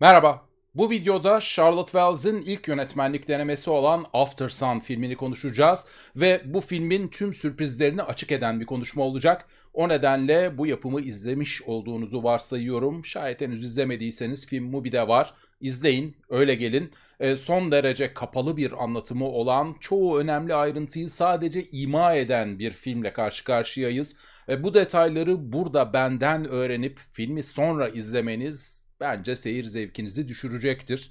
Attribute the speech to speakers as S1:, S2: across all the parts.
S1: Merhaba, bu videoda Charlotte Wells'in ilk yönetmenlik denemesi olan After Sun filmini konuşacağız ve bu filmin tüm sürprizlerini açık eden bir konuşma olacak. O nedenle bu yapımı izlemiş olduğunuzu varsayıyorum. Şayet henüz izlemediyseniz film Mubi'de var. İzleyin, öyle gelin. E, son derece kapalı bir anlatımı olan, çoğu önemli ayrıntıyı sadece ima eden bir filmle karşı karşıyayız. E, bu detayları burada benden öğrenip filmi sonra izlemeniz bence seyir zevkinizi düşürecektir.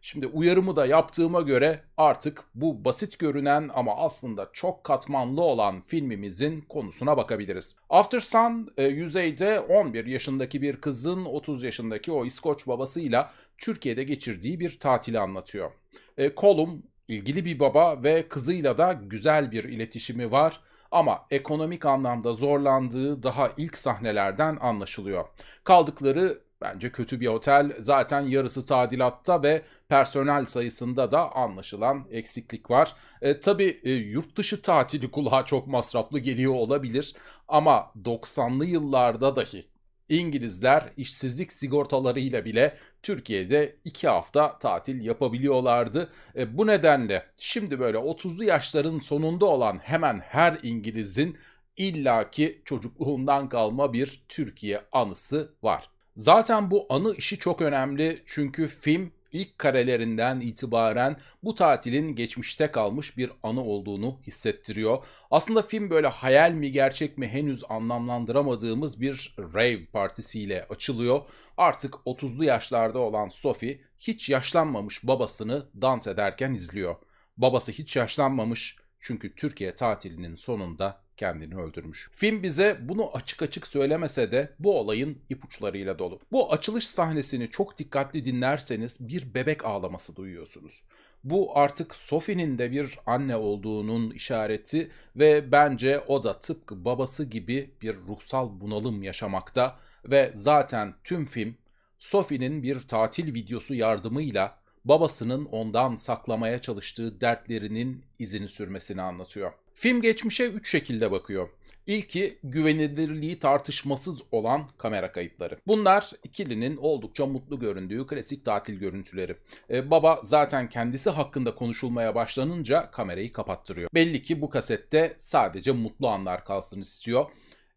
S1: Şimdi uyarımı da yaptığıma göre artık bu basit görünen ama aslında çok katmanlı olan filmimizin konusuna bakabiliriz. After Sun e, yüzeyde 11 yaşındaki bir kızın 30 yaşındaki o İskoç babasıyla Türkiye'de geçirdiği bir tatili anlatıyor. E, Colum ilgili bir baba ve kızıyla da güzel bir iletişimi var ama ekonomik anlamda zorlandığı daha ilk sahnelerden anlaşılıyor. Kaldıkları Bence kötü bir otel. Zaten yarısı tadilatta ve personel sayısında da anlaşılan eksiklik var. E, tabii e, yurt dışı tatili kulağa çok masraflı geliyor olabilir ama 90'lı yıllarda dahi İngilizler işsizlik sigortalarıyla bile Türkiye'de 2 hafta tatil yapabiliyorlardı. E, bu nedenle şimdi böyle 30'lu yaşların sonunda olan hemen her İngiliz'in illaki çocukluğundan kalma bir Türkiye anısı var. Zaten bu anı işi çok önemli çünkü film ilk karelerinden itibaren bu tatilin geçmişte kalmış bir anı olduğunu hissettiriyor. Aslında film böyle hayal mi gerçek mi henüz anlamlandıramadığımız bir rave partisiyle açılıyor. Artık 30'lu yaşlarda olan Sophie hiç yaşlanmamış babasını dans ederken izliyor. Babası hiç yaşlanmamış çünkü Türkiye tatilinin sonunda kendini öldürmüş. Film bize bunu açık açık söylemese de bu olayın ipuçlarıyla dolu. Bu açılış sahnesini çok dikkatli dinlerseniz bir bebek ağlaması duyuyorsunuz. Bu artık Sophie'nin de bir anne olduğunun işareti ve bence o da tıpkı babası gibi bir ruhsal bunalım yaşamakta ve zaten tüm film Sophie'nin bir tatil videosu yardımıyla babasının ondan saklamaya çalıştığı dertlerinin izini sürmesini anlatıyor. Film geçmişe üç şekilde bakıyor. İlki güvenilirliği tartışmasız olan kamera kayıtları. Bunlar ikilinin oldukça mutlu göründüğü klasik tatil görüntüleri. Ee, baba zaten kendisi hakkında konuşulmaya başlanınca kamerayı kapattırıyor. Belli ki bu kasette sadece mutlu anlar kalsın istiyor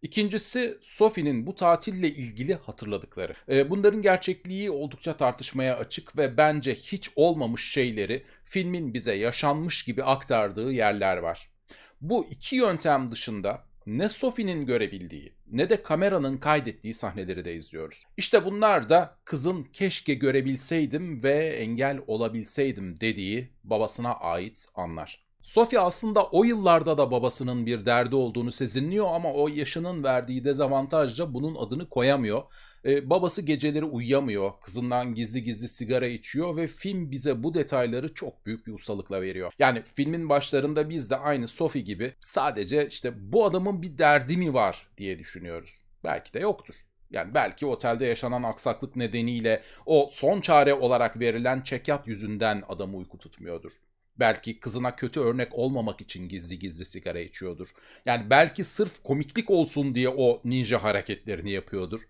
S1: İkincisi Sophie'nin bu tatille ilgili hatırladıkları. Ee, bunların gerçekliği oldukça tartışmaya açık ve bence hiç olmamış şeyleri filmin bize yaşanmış gibi aktardığı yerler var. Bu iki yöntem dışında ne Sophie'nin görebildiği ne de kameranın kaydettiği sahneleri de izliyoruz. İşte bunlar da kızın keşke görebilseydim ve engel olabilseydim dediği babasına ait anlar. Sophie aslında o yıllarda da babasının bir derdi olduğunu sezinliyor ama o yaşının verdiği dezavantajla bunun adını koyamıyor. Ee, babası geceleri uyuyamıyor, kızından gizli gizli sigara içiyor ve film bize bu detayları çok büyük bir ustalıkla veriyor. Yani filmin başlarında biz de aynı Sophie gibi sadece işte bu adamın bir derdi mi var diye düşünüyoruz. Belki de yoktur. Yani belki otelde yaşanan aksaklık nedeniyle o son çare olarak verilen çekyat yüzünden adamı uyku tutmuyordur belki kızına kötü örnek olmamak için gizli gizli sigara içiyordur. Yani belki sırf komiklik olsun diye o ninja hareketlerini yapıyordur.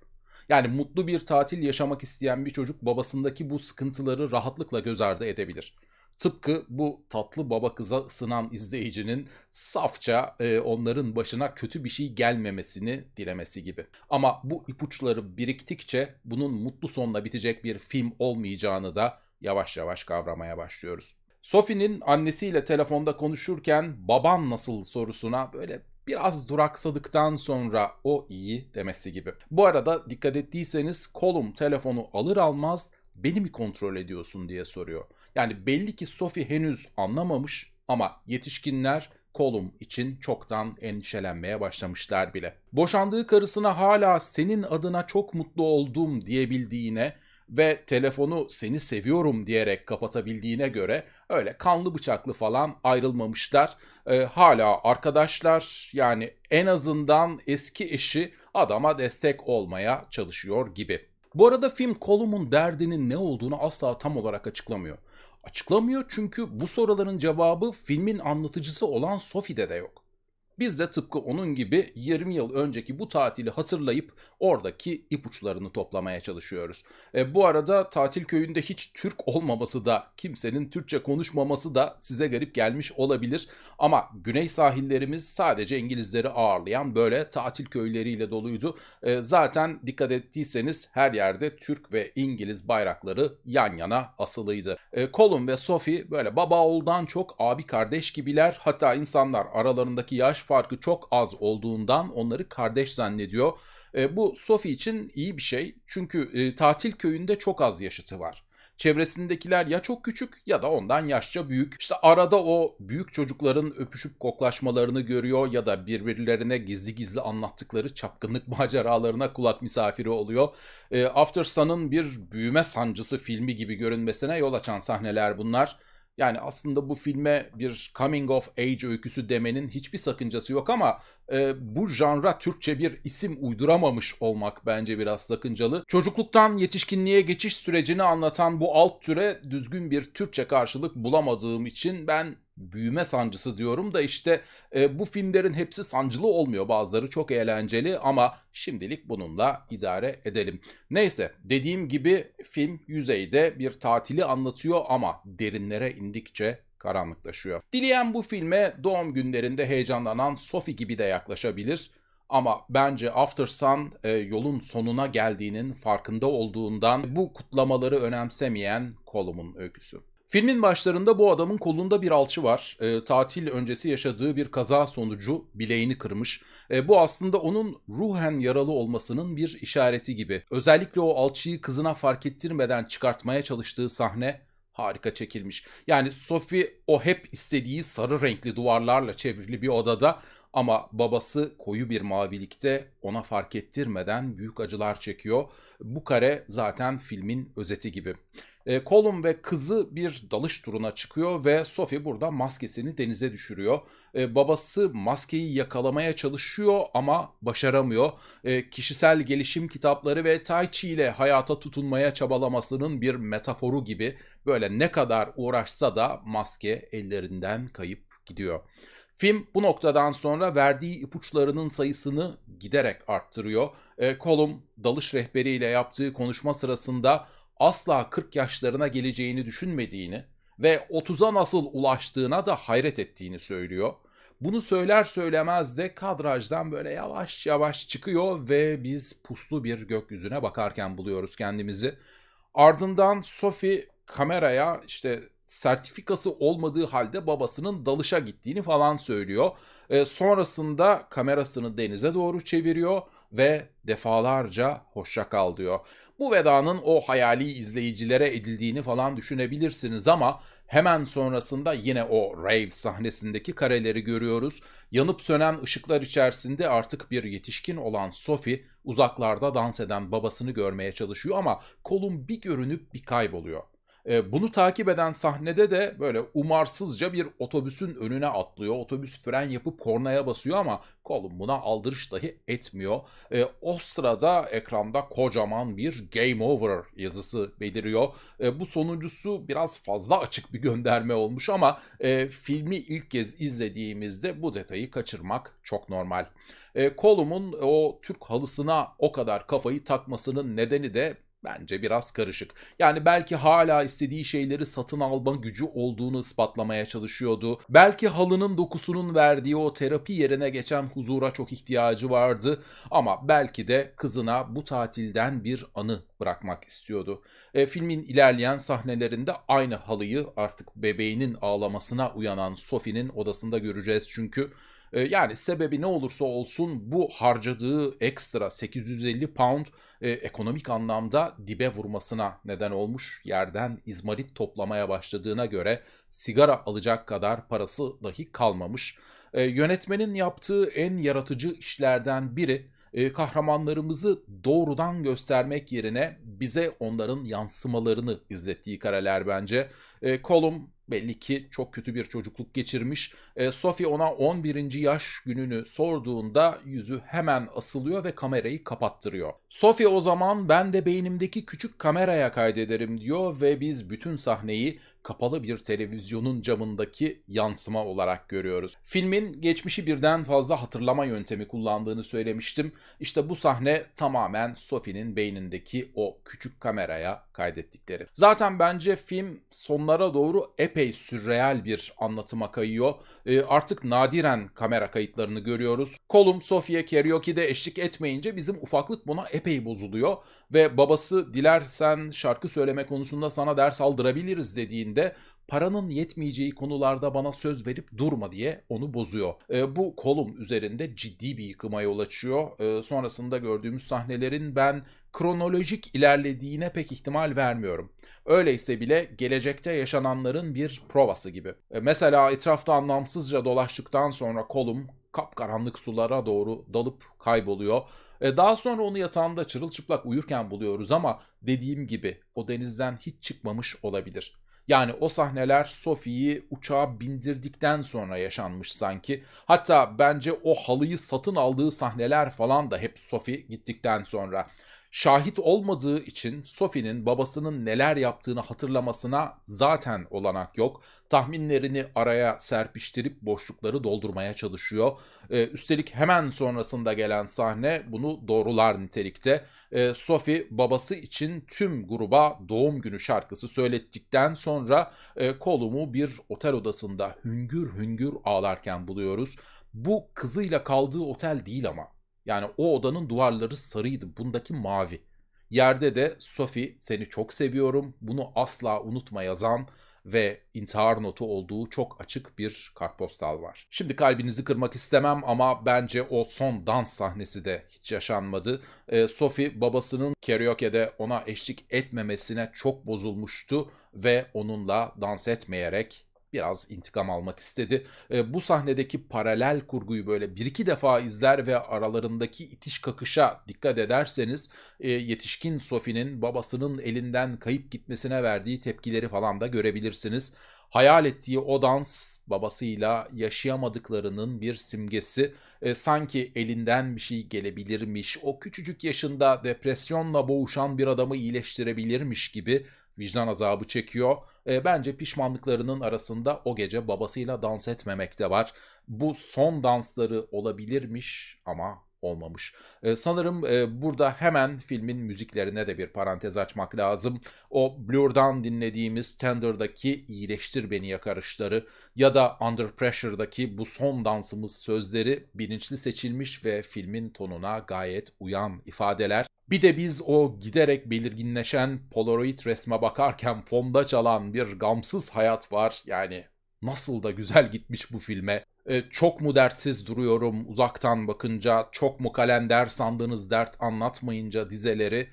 S1: Yani mutlu bir tatil yaşamak isteyen bir çocuk babasındaki bu sıkıntıları rahatlıkla göz ardı edebilir. Tıpkı bu tatlı baba kıza ısınan izleyicinin safça e, onların başına kötü bir şey gelmemesini dilemesi gibi. Ama bu ipuçları biriktikçe bunun mutlu sonla bitecek bir film olmayacağını da yavaş yavaş kavramaya başlıyoruz. Sophie'nin annesiyle telefonda konuşurken baban nasıl sorusuna böyle biraz duraksadıktan sonra o iyi demesi gibi. Bu arada dikkat ettiyseniz kolum telefonu alır almaz beni mi kontrol ediyorsun diye soruyor. Yani belli ki Sophie henüz anlamamış ama yetişkinler Kolum için çoktan endişelenmeye başlamışlar bile. Boşandığı karısına hala senin adına çok mutlu oldum diyebildiğine ve telefonu seni seviyorum diyerek kapatabildiğine göre öyle kanlı bıçaklı falan ayrılmamışlar. E, hala arkadaşlar yani en azından eski eşi adama destek olmaya çalışıyor gibi. Bu arada film Kolum'un derdinin ne olduğunu asla tam olarak açıklamıyor. Açıklamıyor çünkü bu soruların cevabı filmin anlatıcısı olan Sophie'de de yok. Biz de tıpkı onun gibi 20 yıl önceki bu tatili hatırlayıp oradaki ipuçlarını toplamaya çalışıyoruz. E, bu arada tatil köyünde hiç Türk olmaması da kimsenin Türkçe konuşmaması da size garip gelmiş olabilir. Ama güney sahillerimiz sadece İngilizleri ağırlayan böyle tatil köyleriyle doluydu. E, zaten dikkat ettiyseniz her yerde Türk ve İngiliz bayrakları yan yana asılıydı. E, Colin ve Sophie böyle baba oğuldan çok abi kardeş gibiler hatta insanlar aralarındaki yaş farkı çok az olduğundan onları kardeş zannediyor. E, bu Sophie için iyi bir şey çünkü e, tatil köyünde çok az yaşıtı var. Çevresindekiler ya çok küçük ya da ondan yaşça büyük. İşte arada o büyük çocukların öpüşüp koklaşmalarını görüyor ya da birbirlerine gizli gizli anlattıkları çapkınlık maceralarına kulak misafiri oluyor. E, After Sun'ın bir büyüme sancısı filmi gibi görünmesine yol açan sahneler bunlar. Yani aslında bu filme bir coming of age öyküsü demenin hiçbir sakıncası yok ama e, bu janra Türkçe bir isim uyduramamış olmak bence biraz sakıncalı. Çocukluktan yetişkinliğe geçiş sürecini anlatan bu alt türe düzgün bir Türkçe karşılık bulamadığım için ben büyüme sancısı diyorum da işte e, bu filmlerin hepsi sancılı olmuyor. Bazıları çok eğlenceli ama şimdilik bununla idare edelim. Neyse dediğim gibi film yüzeyde bir tatili anlatıyor ama derinlere indikçe karanlıklaşıyor. Dileyen bu filme doğum günlerinde heyecanlanan Sophie gibi de yaklaşabilir. Ama bence After Sun e, yolun sonuna geldiğinin farkında olduğundan bu kutlamaları önemsemeyen kolumun öyküsü. Filmin başlarında bu adamın kolunda bir alçı var. E, tatil öncesi yaşadığı bir kaza sonucu bileğini kırmış. E, bu aslında onun ruhen yaralı olmasının bir işareti gibi. Özellikle o alçıyı kızına fark ettirmeden çıkartmaya çalıştığı sahne harika çekilmiş. Yani Sophie o hep istediği sarı renkli duvarlarla çevrili bir odada ama babası koyu bir mavilikte ona fark ettirmeden büyük acılar çekiyor. Bu kare zaten filmin özeti gibi. E, Colin ve kızı bir dalış turuna çıkıyor ve Sophie burada maskesini denize düşürüyor. E, babası maskeyi yakalamaya çalışıyor ama başaramıyor. E, kişisel gelişim kitapları ve Tai Chi ile hayata tutunmaya çabalamasının bir metaforu gibi böyle ne kadar uğraşsa da maske ellerinden kayıp gidiyor. Film bu noktadan sonra verdiği ipuçlarının sayısını giderek arttırıyor. E, Colum dalış rehberiyle yaptığı konuşma sırasında asla 40 yaşlarına geleceğini düşünmediğini ve 30'a nasıl ulaştığına da hayret ettiğini söylüyor. Bunu söyler söylemez de kadrajdan böyle yavaş yavaş çıkıyor ve biz puslu bir gökyüzüne bakarken buluyoruz kendimizi. Ardından Sophie kameraya işte sertifikası olmadığı halde babasının dalışa gittiğini falan söylüyor. E, sonrasında kamerasını denize doğru çeviriyor ve defalarca hoşça kal diyor. Bu vedanın o hayali izleyicilere edildiğini falan düşünebilirsiniz ama hemen sonrasında yine o rave sahnesindeki kareleri görüyoruz. Yanıp sönen ışıklar içerisinde artık bir yetişkin olan Sophie uzaklarda dans eden babasını görmeye çalışıyor ama kolun bir görünüp bir kayboluyor. E, bunu takip eden sahnede de böyle umarsızca bir otobüsün önüne atlıyor. Otobüs fren yapıp kornaya basıyor ama kolum buna aldırış dahi etmiyor. E, o sırada ekranda kocaman bir Game Over yazısı beliriyor. E, bu sonuncusu biraz fazla açık bir gönderme olmuş ama e, filmi ilk kez izlediğimizde bu detayı kaçırmak çok normal. E, Kolum'un o Türk halısına o kadar kafayı takmasının nedeni de Bence biraz karışık. Yani belki hala istediği şeyleri satın alma gücü olduğunu ispatlamaya çalışıyordu. Belki halının dokusunun verdiği o terapi yerine geçen huzura çok ihtiyacı vardı. Ama belki de kızına bu tatilden bir anı bırakmak istiyordu. E, filmin ilerleyen sahnelerinde aynı halıyı artık bebeğinin ağlamasına uyanan Sophie'nin odasında göreceğiz çünkü. Ee, yani sebebi ne olursa olsun bu harcadığı ekstra 850 pound e, ekonomik anlamda dibe vurmasına neden olmuş. Yerden izmarit toplamaya başladığına göre sigara alacak kadar parası dahi kalmamış. Ee, yönetmenin yaptığı en yaratıcı işlerden biri e, kahramanlarımızı doğrudan göstermek yerine bize onların yansımalarını izlettiği kareler bence. E, kolum belli ki çok kötü bir çocukluk geçirmiş. E, Sophie ona 11. yaş gününü sorduğunda yüzü hemen asılıyor ve kamerayı kapattırıyor. Sophie o zaman ben de beynimdeki küçük kameraya kaydederim diyor ve biz bütün sahneyi kapalı bir televizyonun camındaki yansıma olarak görüyoruz. Filmin geçmişi birden fazla hatırlama yöntemi kullandığını söylemiştim. İşte bu sahne tamamen Sophie'nin beynindeki o küçük kameraya kaydettikleri. Zaten bence film sonlara doğru epey sürreal bir anlatıma kayıyor. E, artık nadiren kamera kayıtlarını görüyoruz. Kolum Sophie'ye karaoke'de eşlik etmeyince bizim ufaklık buna epey epey bozuluyor ve babası dilersen şarkı söyleme konusunda sana ders aldırabiliriz dediğinde paranın yetmeyeceği konularda bana söz verip durma diye onu bozuyor. E, bu kolum üzerinde ciddi bir yıkıma yol açıyor. E, sonrasında gördüğümüz sahnelerin ben kronolojik ilerlediğine pek ihtimal vermiyorum. Öyleyse bile gelecekte yaşananların bir provası gibi. E, mesela etrafta anlamsızca dolaştıktan sonra kolum kapkaranlık sulara doğru dalıp kayboluyor e, daha sonra onu yatağında çırılçıplak uyurken buluyoruz ama dediğim gibi o denizden hiç çıkmamış olabilir. Yani o sahneler Sophie'yi uçağa bindirdikten sonra yaşanmış sanki. Hatta bence o halıyı satın aldığı sahneler falan da hep Sophie gittikten sonra. Şahit olmadığı için Sophie'nin babasının neler yaptığını hatırlamasına zaten olanak yok. Tahminlerini araya serpiştirip boşlukları doldurmaya çalışıyor. Ee, üstelik hemen sonrasında gelen sahne bunu doğrular nitelikte. Ee, Sophie babası için tüm gruba doğum günü şarkısı söylettikten sonra e, kolumu bir otel odasında hüngür hüngür ağlarken buluyoruz. Bu kızıyla kaldığı otel değil ama yani o odanın duvarları sarıydı. Bundaki mavi. Yerde de Sophie seni çok seviyorum. Bunu asla unutma yazan ve intihar notu olduğu çok açık bir kartpostal var. Şimdi kalbinizi kırmak istemem ama bence o son dans sahnesi de hiç yaşanmadı. Ee, Sophie babasının karaoke'de ona eşlik etmemesine çok bozulmuştu ve onunla dans etmeyerek biraz intikam almak istedi. E, bu sahnedeki paralel kurguyu böyle bir iki defa izler ve aralarındaki itiş kakışa dikkat ederseniz e, yetişkin Sophie'nin babasının elinden kayıp gitmesine verdiği tepkileri falan da görebilirsiniz. Hayal ettiği o dans babasıyla yaşayamadıklarının bir simgesi. E, sanki elinden bir şey gelebilirmiş, o küçücük yaşında depresyonla boğuşan bir adamı iyileştirebilirmiş gibi vicdan azabı çekiyor e, bence pişmanlıklarının arasında o gece babasıyla dans etmemek de var. Bu son dansları olabilirmiş ama olmamış. Ee, sanırım e, burada hemen filmin müziklerine de bir parantez açmak lazım. O Blur'dan dinlediğimiz Tender'daki iyileştir beni yakarışları ya da Under Pressure'daki bu son dansımız sözleri bilinçli seçilmiş ve filmin tonuna gayet uyan ifadeler. Bir de biz o giderek belirginleşen Polaroid resme bakarken fonda çalan bir gamsız hayat var. Yani nasıl da güzel gitmiş bu filme. E, çok mu dertsiz duruyorum uzaktan bakınca, çok mu kalender sandığınız dert anlatmayınca dizeleri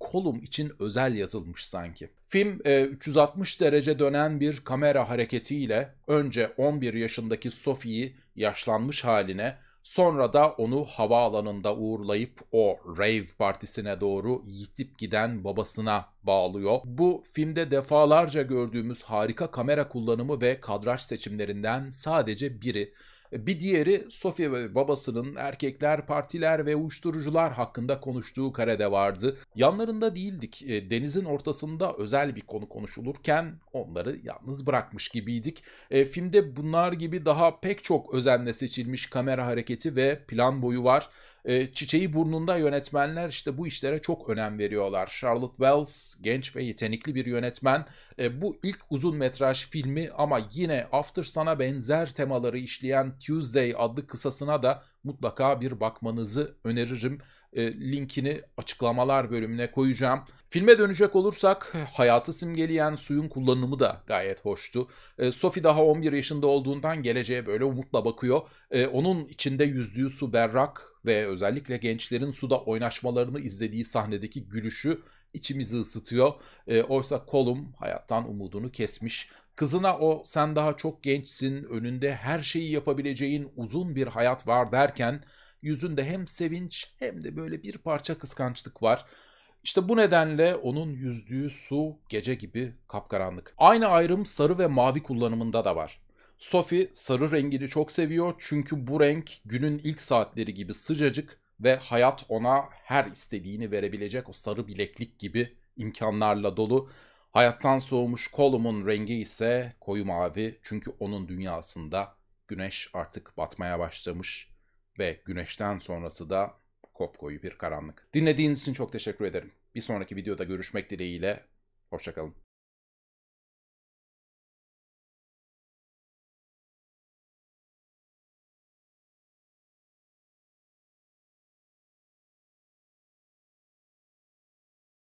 S1: kolum için özel yazılmış sanki. Film e, 360 derece dönen bir kamera hareketiyle önce 11 yaşındaki Sophie'yi yaşlanmış haline, Sonra da onu havaalanında uğurlayıp o rave partisine doğru yitip giden babasına bağlıyor. Bu filmde defalarca gördüğümüz harika kamera kullanımı ve kadraj seçimlerinden sadece biri. Bir diğeri Sofya ve babasının erkekler, partiler ve uyuşturucular hakkında konuştuğu karede vardı. Yanlarında değildik. E, denizin ortasında özel bir konu konuşulurken onları yalnız bırakmış gibiydik. E, filmde bunlar gibi daha pek çok özenle seçilmiş kamera hareketi ve plan boyu var e, çiçeği burnunda yönetmenler işte bu işlere çok önem veriyorlar. Charlotte Wells genç ve yetenekli bir yönetmen. E, bu ilk uzun metraj filmi ama yine After Sun'a benzer temaları işleyen Tuesday adlı kısasına da mutlaka bir bakmanızı öneririm e, linkini açıklamalar bölümüne koyacağım. Filme dönecek olursak hayatı simgeleyen suyun kullanımı da gayet hoştu. E, Sophie daha 11 yaşında olduğundan geleceğe böyle umutla bakıyor. E, onun içinde yüzdüğü su berrak ve özellikle gençlerin suda oynaşmalarını izlediği sahnedeki gülüşü içimizi ısıtıyor. E, oysa Colum hayattan umudunu kesmiş. Kızına o sen daha çok gençsin, önünde her şeyi yapabileceğin uzun bir hayat var derken Yüzünde hem sevinç hem de böyle bir parça kıskançlık var. İşte bu nedenle onun yüzdüğü su gece gibi kapkaranlık. Aynı ayrım sarı ve mavi kullanımında da var. Sophie sarı rengini çok seviyor çünkü bu renk günün ilk saatleri gibi sıcacık ve hayat ona her istediğini verebilecek o sarı bileklik gibi imkanlarla dolu. Hayattan soğumuş kolumun rengi ise koyu mavi çünkü onun dünyasında güneş artık batmaya başlamış ve güneşten sonrası da kopkoyu bir karanlık. Dinlediğiniz için çok teşekkür ederim. Bir sonraki videoda görüşmek dileğiyle, hoşçakalın.